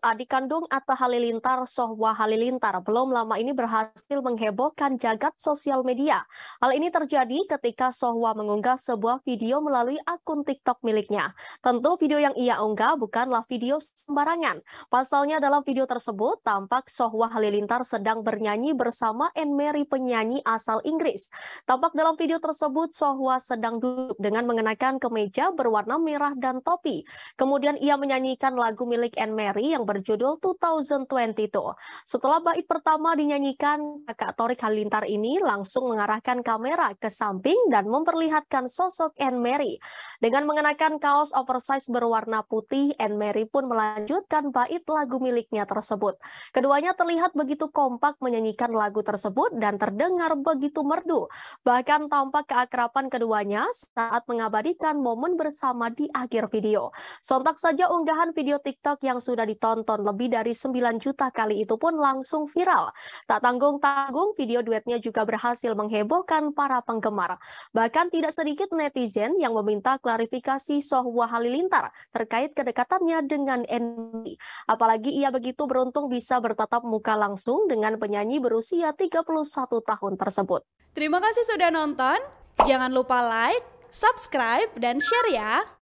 adik kandung Atta Halilintar, Sohwa Halilintar, belum lama ini berhasil menghebohkan jagat sosial media. Hal ini terjadi ketika Sohwa mengunggah sebuah video melalui akun TikTok miliknya. Tentu video yang ia unggah bukanlah video sembarangan. Pasalnya dalam video tersebut tampak Sohwa Halilintar sedang bernyanyi bersama Anne Mary penyanyi asal Inggris. Tampak dalam video tersebut Sohwa sedang duduk dengan mengenakan kemeja berwarna merah dan topi. Kemudian ia menyanyikan lagu milik Anne Mary yang berjudul 2022. Setelah bait pertama dinyanyikan, kakak Torik Halilintar ini langsung mengarahkan kamera ke samping dan memperlihatkan sosok Anne Mary. Dengan mengenakan kaos oversize berwarna putih, Anne Mary pun melanjutkan bait lagu miliknya tersebut. Keduanya terlihat begitu kompak menyanyikan lagu tersebut dan terdengar begitu merdu. Bahkan tampak keakrapan keduanya saat mengabadikan momen bersama di akhir video. Sontak saja unggahan video TikTok yang sudah ditonton ditonton lebih dari 9 juta kali itu pun langsung viral. Tak tanggung-tanggung, video duetnya juga berhasil menghebohkan para penggemar. Bahkan tidak sedikit netizen yang meminta klarifikasi Sohwa Halilintar terkait kedekatannya dengan Endi. Apalagi ia begitu beruntung bisa bertatap muka langsung dengan penyanyi berusia 31 tahun tersebut. Terima kasih sudah nonton. Jangan lupa like, subscribe, dan share ya.